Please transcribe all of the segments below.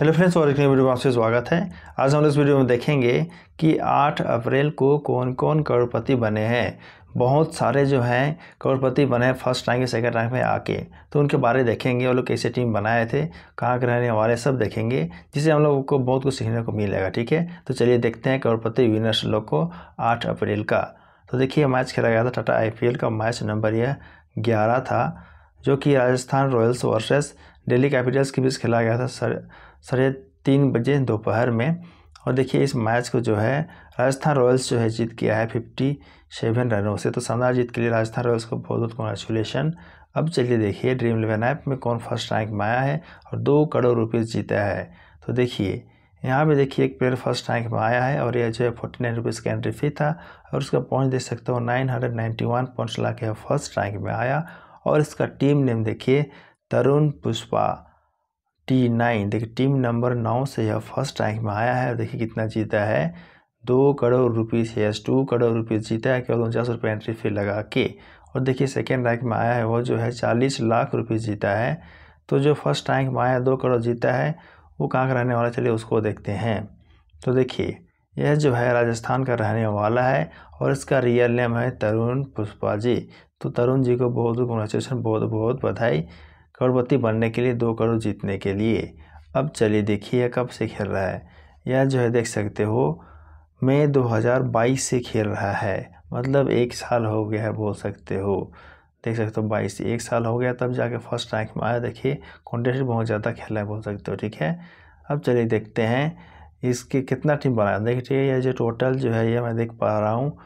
hello friends और एक नई वीडियो में आपसे स्वागत है आज हम इस वीडियो में देखेंगे कि 8 अप्रैल को कौन कौन करोड़पति बने हैं बहुत सारे जो हैं करोड़पति बने हैं फर्स्ट रैंक या सेकंड रैंक में आके तो उनके बारे देखेंगे और लोग कैसे टीम बनाए थे कहाँ के रहने वाले सब देखेंगे जिससे हम लोगों को बहुत कुछ सीखने को मिलेगा ठीक है तो चलिए देखते हैं करोड़पति विनर्स लोग को आठ अप्रैल का तो देखिए मैच खेला गया था टाटा आई का मैच नंबर यह ग्यारह था जो कि Rajasthan Royals versus Delhi Capitals के बीच खेला गया था साढ़े तीन बजे दोपहर में और देखिए इस मैच को जो है राजस्थान रॉयल्स जो है जीत किया है फिफ्टी सेवन रनों से तो शानदार जीत के लिए राजस्थान रॉयल्स को बहुत बहुत कॉन्ग्रेचुलेशन अब चलिए देखिए ड्रीम इलेवन ऐप में कौन फर्स्ट रैंक में आया है और दो करोड़ रुपीज़ जीता है तो देखिए यहाँ पे देखिए एक प्लेयर फर्स्ट रैंक में आया है और यह जो है फोर्टी नाइन रुपीज़ का एंट्री फी था और उसका पॉइंट देख सकते हो nine hundred ninety one points ला के फर्स्ट रैंक में आया और इसका टीम नेम देखिए तरुण पुष्पा टी नाइन देखिए टीम नंबर नौ से यह फर्स्ट रैंक में आया है देखिए कितना जीता है दो crore rupees yes two crore rupees जीता है केवल उनचास रुपये एंट्री फी लगा के और देखिए सेकेंड रैंक में आया है वो जो है चालीस लाख रुपीज़ जीता है तो जो फर्स्ट रैंक में आया दो करोड़ जीता है वो कहाँ का रहने वाला चलिए उसको देखते हैं तो देखिए यह जो है राजस्थान का रहने वाला है और इसका रियल नेम है तरुण पुष्पा जी तो तरुण जी को बहुत बहुत कॉन्ग्रेचुलेसन बहुत बहुत बधाई करोड़पति बनने के लिए दो करोड़ जीतने के लिए अब चलिए देखिए यह कब से खेल रहा है यह जो है देख सकते हो मई 2022 से खेल रहा है मतलब एक साल हो गया है बोल सकते हो देख सकते हो बाईस एक साल हो गया तब जाके फर्स्ट रैंक में आया देखिए कॉन्टेस्ट बहुत ज़्यादा खेला है बोल सकते हो ठीक है अब चलिए देखते हैं इसके कितना टीम बनाया देखिए यह जो टोटल जो है यह मैं देख पा रहा हूँ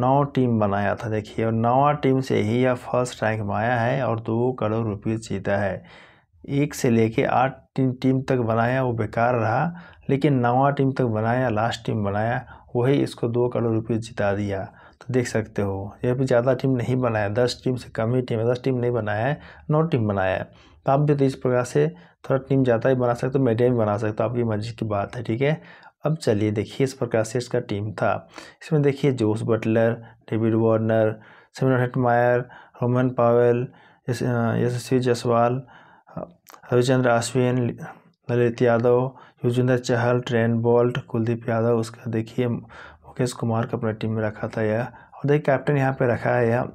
नौ टीम बनाया था देखिए और नवा टीम से ही यह फर्स्ट रैंक में आया है और दो करोड़ रुपये जीता है एक से लेके आठ टीम टीम तक बनाया वो बेकार रहा लेकिन नवा टीम तक बनाया लास्ट टीम बनाया वही इसको दो करोड़ रुपये जिता दिया तो देख सकते हो यह भी ज़्यादा टीम नहीं बनाया दस टीम से कम ही टीम है दस टीम नहीं बनाया है नौ टीम बनाया है तो आप भी तो इस प्रकार से थोड़ा टीम ज़्यादा ही बना सकते हो मीडियम बना सकते हो आपकी मर्ज़ी की बात है ठीक है अब चलिए देखिए इस प्रकार से इसका टीम था इसमें देखिए Jos Buttler David Warner Shimron Hetmyer Rovman Powell Yashasvi Jaiswal Ravichandran Ashwin Lalit Yadav Yuzvendra Chahal Trent Boult Kuldeep Yadav उसका देखिए मुकेश कुमार को अपने टीम में रखा था यह और देखिए कैप्टन यहाँ पे रखा है यह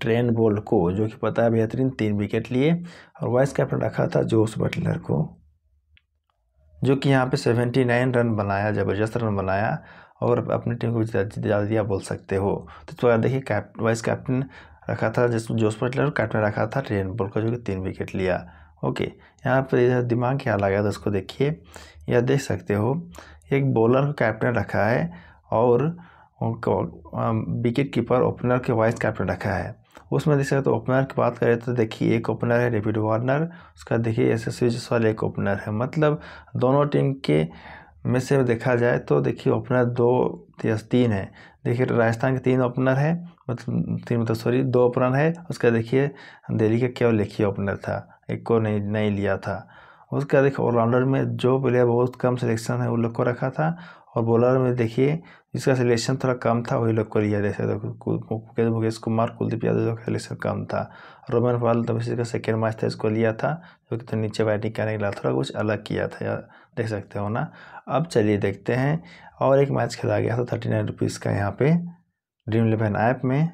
ट्रेन बोल्ट को जो कि पता है बेहतरीन तीन विकेट लिए और वाइस कैप्टन रखा था जोस बटलर को जो कि यहाँ पे 79 रन बनाया ज़बरदस्त रन बनाया और अपनी टीम को ज़्यादा दिया बोल सकते हो तो थोड़ा तो देखिए कैप वाइस कैप्टन रखा था जिस जोश बटलर कैप्टन रखा था ट्रेन बोल का जो कि तीन विकेट लिया ओके यहाँ पर दिमाग क्या लगा था उसको देखिए यह देख सकते हो एक बॉलर को कैप्टन रखा है और विकेट कीपर ओपनर के वाइस कैप्टन रखा है उसमें देख सकते तो ओपनर की बात करें तो देखिए एक ओपनर है डेविड वार्नर उसका देखिए यशस्वी वाले एक ओपनर है मतलब दोनों टीम के में से देखा जाए तो देखिए ओपनर दो तीन है देखिए राजस्थान के तीन ओपनर हैं मतलब तीन मतलब सॉरी दो ओपनर है उसका देखिए दिल्ली का केवल एक ही ओपनर था एक को नहीं नहीं लिया था उसका देखिए ऑलराउंडर में जो प्लेयर बहुत कम सिलेक्शन है उन लोग को रखा था और बॉलर में देखिए जिसका सिलेक्शन थोड़ा कम था वही लोग को लिया जैसे तो मुकेश मुकेश कुमार कुलदीप यादव जो सिलेक्शन कम था रोमन पाल तब तो इसका सेकेंड मैच था इसको लिया था जो कि तो नीचे बैटिंग करने के लिए थोड़ा कुछ अलग किया था देख सकते हो ना अब चलिए देखते हैं और एक मैच खेला गया था थर्टी नाइन रुपीज़ का यहाँ पे ड्रीम इलेवन ऐप में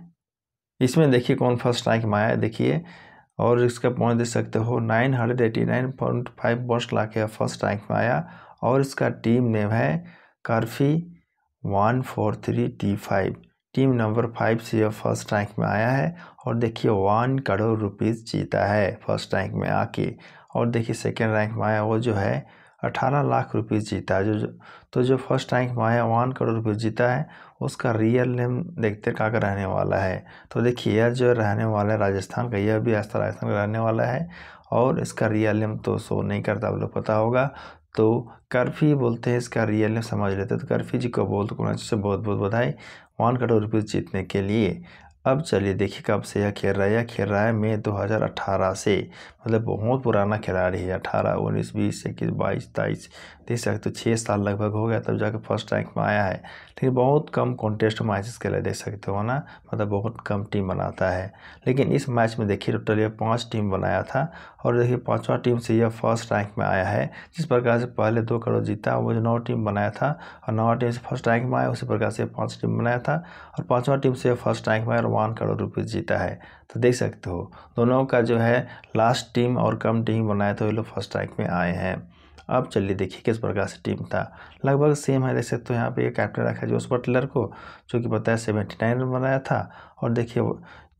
इसमें देखिए कौन फर्स्ट रैंक में आया देखिए और इसका पॉइंट देख सकते हो nine hundred eighty nine point five ला के फर्स्ट रैंक में आया और इसका टीम नेम है कर्फी one four three T five team number five से यह फर्स्ट रैंक में आया है और देखिए वन करोड़ रुपीज़ जीता है फर्स्ट रैंक में आके और देखिए सेकेंड रैंक में आया वो जो है अठारह लाख रुपीज़ जीता है जो तो जो फर्स्ट रैंक में आया वन करोड़ रुपीज़ जीता है उसका रियल नेम देखते कहाँ का रहने वाला है तो देखिए यह जो रहने वाला है राजस्थान का यह भी आस्था राजस्थान का रहने वाला है और इसका रियल नेम तो शो नहीं करता आप लोग पता होगा तो कर्फी बोलते हैं इसका रियल ने समझ लेते हैं तो कर्फी जी को बोलते तो कुणाल जी से बहुत बहुत बधाई वन करोड़ रुपीज जीतने के लिए अब चलिए देखिए कब से यह खेल रहा है यह खेल रहा है मई 2018 से मतलब बहुत पुराना खिलाड़ी है अठारह उन्नीस बीस इक्कीस बाईस तेईस देख सकते हो तो छः साल लगभग हो गया तब जाकर फर्स्ट रैंक में आया है लेकिन बहुत कम कॉन्टेस्ट मैचेस लिए देख सकते हो ना मतलब बहुत कम टीम बनाता है लेकिन इस मैच में देखिए टोटल ये पाँच टीम बनाया था और देखिए पांचवा टीम से यह फर्स्ट रैंक में आया है जिस प्रकार से पहले दो करोड़ जीता वो जो नौ टीम बनाया था और नौ टीम से फर्स्ट रैंक में आया उसी प्रकार से पाँच टीम बनाया था और पाँचवा टीम से फर्स्ट रैंक में और वन करोड़ रुपीज़ जीता है तो देख सकते हो दोनों का जो है लास्ट टीम और कम टीम बनाया था तो ये लोग फर्स्ट रैंक में आए हैं अब चलिए देखिए किस प्रकार से टीम था लगभग सेम है देख सकते हो तो यहाँ पे ये कैप्टन रखा है जोस बटलर को जो कि बताया सेवेंटी नाइन रन बनाया था और देखिए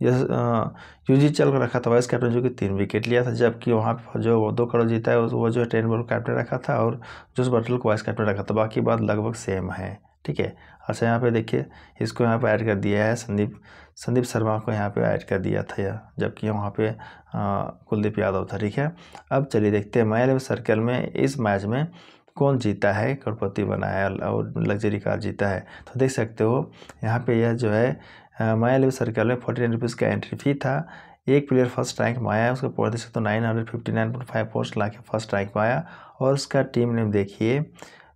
यस जी चल कर रखा था वाइस कैप्टन जो कि तीन विकेट लिया था जबकि वहाँ पर जो दो करोड़ जीता है वो जो है टेन बॉल कैप्टन रखा था और जोस बटल को वाइस कैप्टन रखा था बाकी बात लगभग सेम है ठीक है अच्छा यहाँ पे देखिए इसको यहाँ पे ऐड कर दिया है संदीप संदीप शर्मा को यहाँ पे ऐड कर दिया था यह जबकि वहाँ पे कुलदीप यादव था ठीक है अब चलिए देखते हैं मैल सर्कल में इस मैच में कौन जीता है करोड़पति बनाया और लग्जरी कार जीता है तो देख सकते हो यहाँ पे यह जो है हाँ, माया लेवल सर्कल में फोर्टी नाइन रुपीज़ का एंट्री फी था एक प्लेयर फर्स्ट रैंक में आया उसका पौधे तो nine hundred fifty nine point five पोस्ट ला के फर्स्ट रैंक में आया और उसका टीम नेम देखिए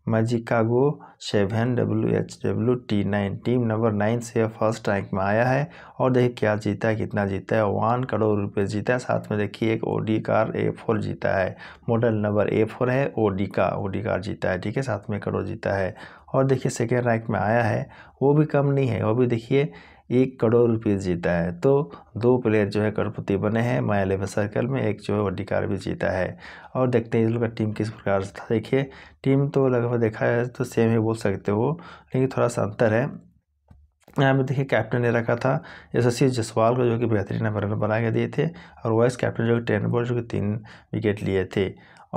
मजिकागो seven W H W T nine team number nine से फर्स्ट रैंक में आया है और देखिए क्या जीता है कितना जीता है वन करोड़ रुपए जीता है साथ में देखिए एक Audi car A four जीता है मॉडल नंबर ए फोर है ओ डी का ओ डी कार जीता है ठीक है साथ में करोड़ जीता है और देखिए सेकेंड रैंक में आया है वो भी कम नहीं है वो भी देखिए एक करोड़ रुपये जीता है तो दो प्लेयर जो है करोड़पति बने हैं माया इलेवन सर्कल में एक जो है वड्डी कार भी जीता है और देखते हैं इस लोग का टीम किस प्रकार से था देखिए टीम तो लगभग देखा है तो सेम ही बोल सकते हो लेकिन थोड़ा सा अंतर है यहाँ पे देखिए कैप्टन ने रखा था यशस्वी जसवाल को जो कि बेहतरीन रन बना के दिए थे और वाइस कैप्टन जो कि टेन बॉल जो कि तीन विकेट लिए थे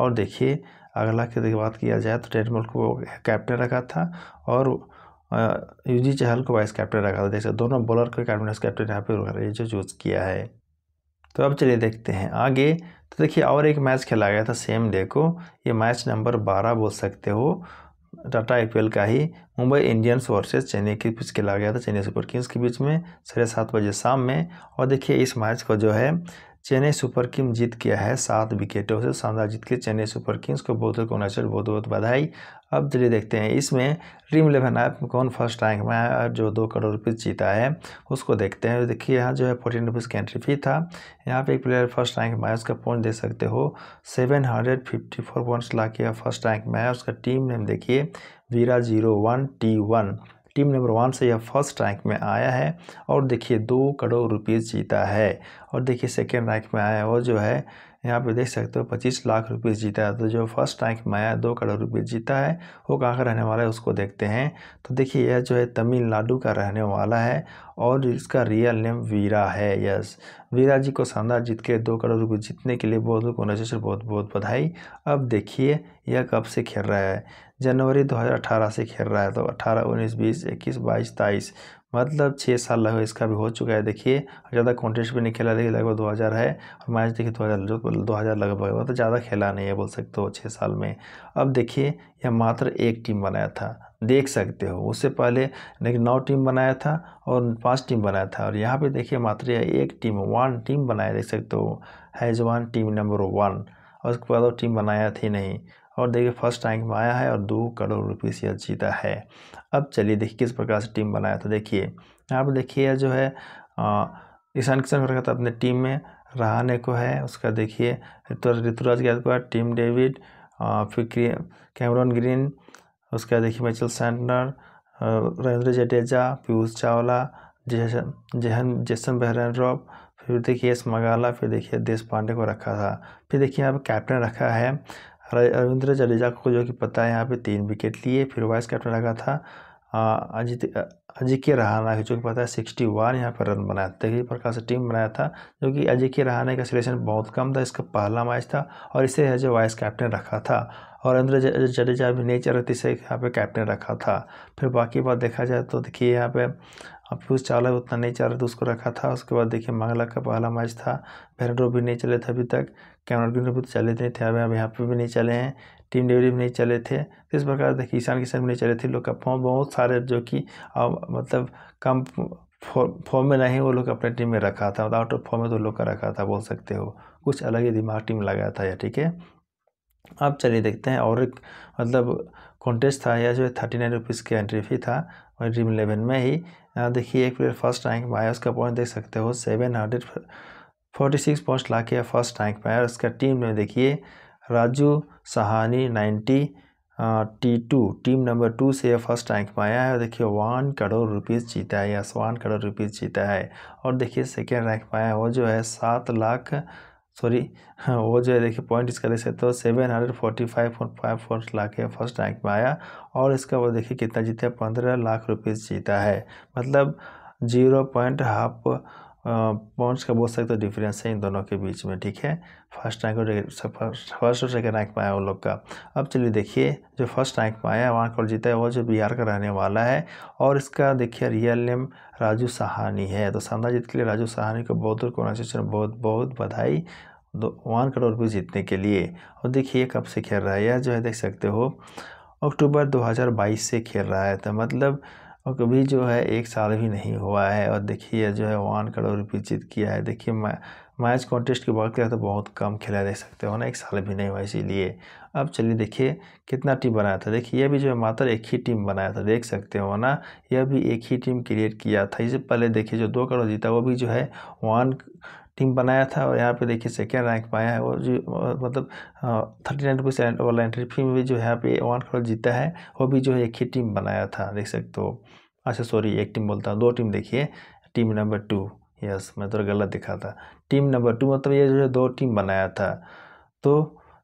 और देखिए अगला की बात किया जाए तो टेन बॉल को कैप्टन रखा था और यूजी चहल को वाइस कैप्टन रखा था देख सकते दोनों बॉलर को कैप्टन वाइस कैप्टन यहाँ पे जो चूज़ किया है तो अब चलिए देखते हैं आगे तो देखिए और एक मैच खेला गया था सेम डे को ये मैच नंबर बारह बोल सकते हो टाटा आई का ही मुंबई इंडियंस वर्सेज चेन्नई के बीच खेला गया था चेन्नई सुपर किंग्स के बीच में साढ़े सात बजे शाम में और देखिए इस मैच को जो है चेन्नई सुपर किंग्स जीत गया है सात विकेटों से शानदार जीत के चेन्नई सुपर किंग्स को बहुत को अचर बहुत बहुत बधाई अब चलिए देखते हैं इसमें ड्रीम इलेवन ऐप में कौन फर्स्ट रैंक में है जो दो करोड़ रुपीज़ जीता है उसको देखते हैं देखिए यहाँ जो है फोर्टीन रुपीज़ की एंट्री फी था यहाँ पे एक प्लेयर फर्स्ट रैंक में है उसका पॉइंट देख सकते हो seven hundred fifty four points ला के फर्स्ट रैंक में है उसका टीम नेम देखिए Veera zero one T one team number one से यह फर्स्ट रैंक में आया है और देखिए दो करोड़ रुपीज़ जीता है और देखिए सेकेंड रैंक में आया वो जो है यहाँ पे देख सकते हो पच्चीस लाख रुपए जीता है तो जो फर्स्ट रैंक में आया दो करोड़ रुपए जीता है वो कहाँ का रहने वाला है उसको देखते हैं तो देखिए यह जो है तमिलनाडु का रहने वाला है और इसका रियल नेम वीरा है यस वीरा जी को शानदार जीत के दो करोड़ रुपये जीतने के लिए बहुत बहुत से बहुत बहुत बधाई अब देखिए यह कब से खेल रहा है जनवरी अठारह से खेल रहा है तो अट्ठारह उन्नीस बीस इक्कीस बाईस तेईस मतलब छः साल लगभग इसका भी हो चुका है देखिए ज़्यादा कॉन्टेस्ट भी नहीं खेला देखिए लगभग दो हज़ार है और मैच देखिए दो हज़ार दो हज़ार लगभग मतलब ज़्यादा खेला नहीं है बोल सकते हो छः साल में अब देखिए यह मात्र एक टीम बनाया था देख सकते हो उससे पहले लेकिन नौ टीम बनाया था और पांच टीम बनाया था और यहाँ पे देखिए मात्र यह एक टीम वन टीम बनाया देख सकते हो हैजवान टीम नंबर वन और उसके बाद वो टीम बनाया थी नहीं और देखिए फर्स्ट रैंक में आया है और दो करोड़ रुपये से जीता है अब चलिए देखिए किस प्रकार से टीम बनाया तो देखिए यहाँ पर देखिए जो है ईशान किशन को रखा था अपने टीम में रहाने को है उसका देखिए ऋतुराज यादव टीम डेविड फिर कैमरॉन ग्रीन उसका देखिए मैचल सैंडनर रविंद्र जडेजा पीयूष चावला जेहन जेसन बहरन रॉब फिर देखिए एस मगाला फिर देखिए देश पांडे को रखा था फिर देखिए यहाँ पर कैप्टन रखा है रविंद्र जडेजा को जो कि पता है यहाँ पे तीन विकेट लिए फिर वाइस कैप्टन लगा था अजित अजिंक्य रहाना जो कि पता है सिक्सटी वन यहाँ पर रन बनाया था इसी प्रकार से टीम बनाया था जो कि अजिंक्य रहाने का सिलेक्शन बहुत कम था इसका पहला मैच था और इसे है जो वाइस कैप्टन रखा था और रविंद्र जडेजा भी नेचर रति इसे यहाँ पर कैप्टन रखा था फिर बाकी बात देखा जाए तो देखिए यहाँ पर अब पीयूष चावला उतना नहीं चाह रहे थे उसको रखा था उसके बाद देखिए मंगला का पहला मैच था भैरड्रो भी नहीं चले थे अभी तक कैमरा ग्रीन कपूर चले थे थे अब यहाँ पर भी नहीं चले हैं टीम डेवरी भी नहीं चले थे इस प्रकार देखिए ईशान किशन भी नहीं चले थे लोग का फॉर्म बहुत सारे जो कि मतलब कम फॉर्म में नहीं वो लोग अपने टीम में रखा था आउट ऑफ फॉर्म में तो लोग का रखा था बोल सकते हो कुछ अलग ही दिमाग टीम लगाया था यह ठीक है अब चलिए देखते हैं और एक मतलब कॉन्टेस्ट था यह जो है थर्टी नाइन रुपीज़ की एंट्री फी था और ड्रीम इलेवन में ही देखिए एक प्लेयर फर्स्ट रैंक में आया उसका पॉइंट देख सकते हो seven hundred forty six points ला के फर्स्ट रैंक पर आया और इसका टीम में देखिए Raju Sahani ninety T two team number two से यह फर्स्ट रैंक में आया है और देखिए वन करोड़ रुपीस जीता है यस वन करोड़ रुपीस जीता है और देखिए सेकेंड रैंक में आया वो जो है सात लाख सॉरी वो जो है देखिए पॉइंट इसका देख सकते हो seven hundred forty five point five four लाख के फर्स्ट रैंक में आया और इसका वो देखिए कितना जीता है पंद्रह लाख रुपीस जीता है मतलब जीरो पॉइंट हाफ पॉइंट्स का बहुत सकता डिफरेंस है इन दोनों के बीच में ठीक है फर्स्ट रैंक और फर्स्ट और सेकेंड रैंक पाया वो उन लोग का अब चलिए देखिए जो फर्स्ट रैंक पाया वहाँ कौन जीता है वो जो बिहार का रहने वाला है और इसका देखिए रियल नेम राजू सहानी है तो शानदार जीत के लिए राजू सहानी को बहुत कॉन्ग्रेचुलेसन बहुत बहुत बधाई दो वन करोड़ रुपये जीतने के लिए और देखिए कब से खेल रहा है यह जो है देख सकते हो अक्टूबर 2022 से खेल रहा है तो मतलब और कभी जो है एक साल भी नहीं हुआ है और देखिए जो है वन करोड़ रुपये जीत किया है देखिए मैच कॉन्टेस्ट की बात करें तो बहुत कम खेला देख सकते हो ना एक साल भी नहीं हुआ इसीलिए अब चलिए देखिए कितना टीम बनाया था देखिए यह भी जो है मात्र एक ही टीम बनाया था देख सकते हो ना यह भी एक ही टीम क्रिएट किया था इससे पहले देखिए जो दो करोड़ जीता वो भी जो है वन टीम बनाया था और यहाँ पे देखिए सेकेंड रैंक पाया है वो जो मतलब थर्टी नाइन रुपीज़ वाला एंट्री फी में भी जो है यहाँ पे वन करोड़ जीता है वो भी जो है एक ही टीम बनाया था देख सकते हो अच्छा सॉरी एक टीम बोलता हूँ दो टीम देखिए टीम नंबर टू यस मैं थोड़ा गलत दिखा था टीम नंबर टू मतलब ये जो है दो टीम बनाया था तो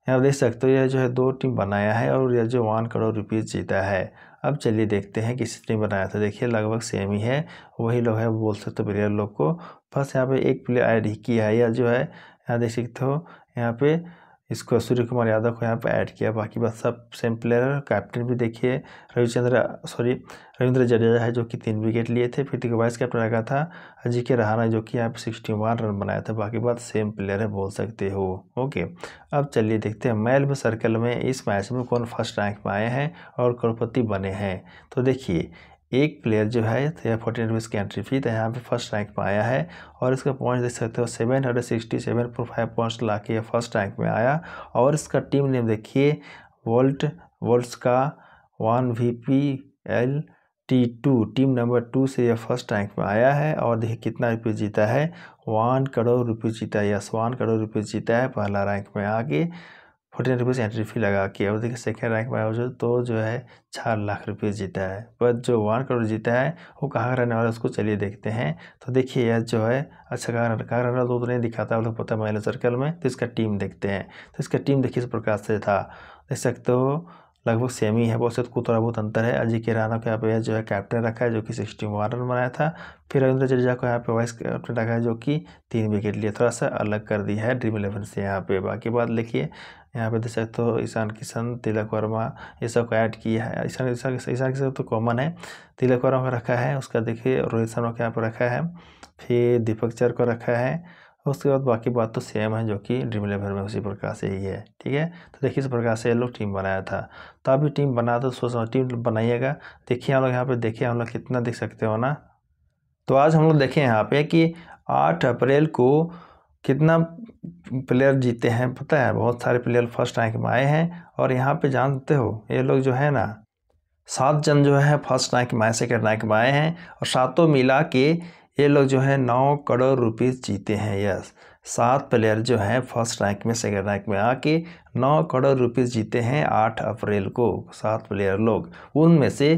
यहाँ देख सकते हो यह जो है दो टीम बनाया है और यह जो वन करोड़ रुपीज़ जीता है अब चलिए देखते हैं किस टीम बनाया था देखिए लगभग सेम ही है वही लोग है बोल सकते प्लेयर लोग को बस यहाँ पे एक प्लेयर ऐड ही किया है या जो है यहाँ देख सकते हो यहाँ पे इसको सूर्य कुमार यादव को यहाँ पे ऐड किया बाकी बस सब सेम प्लेयर कैप्टन भी देखिए रविचंद्र सॉरी रविंद्र जडेजा है जो कि तीन विकेट लिए थे फिर देखिए तो वाइस कैप्टन रखा था अजी के रहाना जो कि यहाँ पे सिक्सटी वन रन बनाया था बाकी बात सेम प्लेयर है बोल सकते हो ओके अब चलिए देखते हैं मैल में सर्कल में इस मैच में कौन फर्स्ट रैंक में आए हैं और करोड़पति बने हैं तो देखिए एक प्लेयर जो है या फोर्टीन रुपीज़ की एंट्री फी तो यहाँ पे फर्स्ट रैंक में आया है और इसका पॉइंट देख सकते हो seven hundred sixty seven four five point ला के फर्स्ट रैंक में आया और इसका टीम नेम देखिए वोल्ट वोल्ट्स का one V P L T two team number two से यह फर्स्ट रैंक में आया है और देखिए कितना रुपये जीता है वन करोड़ रुपये जीता है यस वन करोड़ रुपये जीता है पहला रैंक में आके फोर्टीन रुपीज़ एंट्री फ़ी लगा के और देखिए सेकेंड रैंक में जो तो जो है चार लाख रुपीज़ जीता है पर जो वन करोड़ जीता है वो कहाँ रहने वाला उसको चलिए देखते हैं तो देखिए यह जो है अच्छा कहाँ कहाँ रहने वाला तो नहीं दिखाता है तो पता है महिला सर्कल में तो इसका टीम देखते हैं तो इसका टीम देखिए इस प्रकार से था देख सकते हो लगभग सेम ही है बहुत को तो थोड़ा बहुत अंतर है अजय के राना को यहाँ पे जो है कैप्टन रखा है जो कि सिक्सटी वन रन बनाया था फिर रविंद्र जडेजा को यहाँ पे वाइस कैप्टन रखा है जो कि तीन विकेट लिए थोड़ा सा अलग कर दिया है ड्रीम इलेवन से यहाँ पे बाकी बात लिखिए यहाँ पे देख सकते हो ईशान किशन तिलक वर्मा ये सब को ऐड किया है ईशान ईशान ईशान किशन तो कॉमन है तिलक वर्मा को रखा है उसका देखिए रोहित शर्मा को यहाँ पर रखा है फिर दीपक चर को रखा है उसके बाद बाकी बात तो सेम है जो कि ड्रीम इलेवन में उसी प्रकार से ही है ठीक है तो देखिए इस प्रकार से ये लोग टीम बनाया था तो अभी टीम बना तो सोच टीम बनाइएगा देखिए हम लोग यहाँ पर देखिए हम लोग कितना देख सकते हो ना तो आज हम लोग देखें यहाँ पे कि आठ अप्रैल को कितना प्लेयर जीते हैं पता है बहुत सारे प्लेयर फर्स्ट रैंक में आए हैं और यहाँ पे जानते हो ये लोग जो है ना सात जन जो है फर्स्ट रैंक में आए सेकेंड रैंक में आए हैं और सातों मिला के ये लोग जो है नौ करोड़ रुपीज़ जीते हैं यस सात प्लेयर जो हैं फर्स्ट रैंक में सेकंड रैंक में आके नौ करोड़ रुपीस जीते हैं आठ अप्रैल को सात प्लेयर लोग उनमें से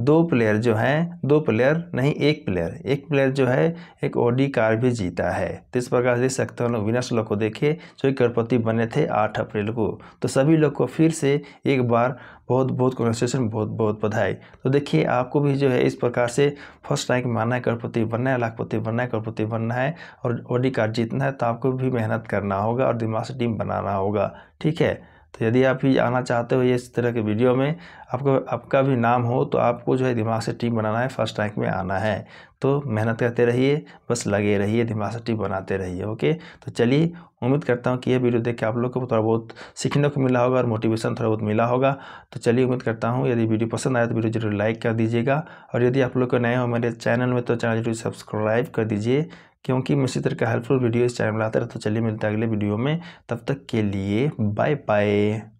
दो प्लेयर जो हैं दो प्लेयर नहीं एक प्लेयर एक प्लेयर जो है एक ओडी कार भी जीता है तो इस प्रकार देख सकते हो लोग विनर्स लोग को देखिए जो करोड़पति बने थे आठ अप्रैल को तो सभी लोग को फिर से एक बार बहुत बहुत कॉन्ग्रेचुलेसन बहुत बहुत बधाई तो देखिए आपको भी जो है इस प्रकार से फर्स्ट रैंक मानना है करोड़पति बनना है लाखपति बनना है करोड़पति बनना है और ओडी कार जीतना है तो आपको भी मेहनत करना होगा और दिमाग से टीम बनाना होगा ठीक है तो यदि आप भी आना चाहते हो ये इस तरह के वीडियो में आपको आपका भी नाम हो तो आपको जो है दिमाग से टीम बनाना है फर्स्ट रैंक में आना है तो मेहनत करते रहिए बस लगे रहिए दिमाग से टीम बनाते रहिए ओके तो चलिए उम्मीद करता हूँ कि ये वीडियो देख के आप लोग को थोड़ा बहुत सीखने को मिला होगा और मोटिवेशन थोड़ा बहुत मिला होगा तो चलिए उम्मीद करता हूँ यदि वीडियो पसंद आया तो वीडियो जरूर लाइक कर दीजिएगा और यदि आप लोग को नए हो मेरे चैनल में तो चैनल जरूर सब्सक्राइब कर दीजिए क्योंकि मैं इसी तरह का हेल्पफुल वीडियो इस चैनल में लाता रहता तो चलिए मिलता है अगले वीडियो में तब तक के लिए बाय बाय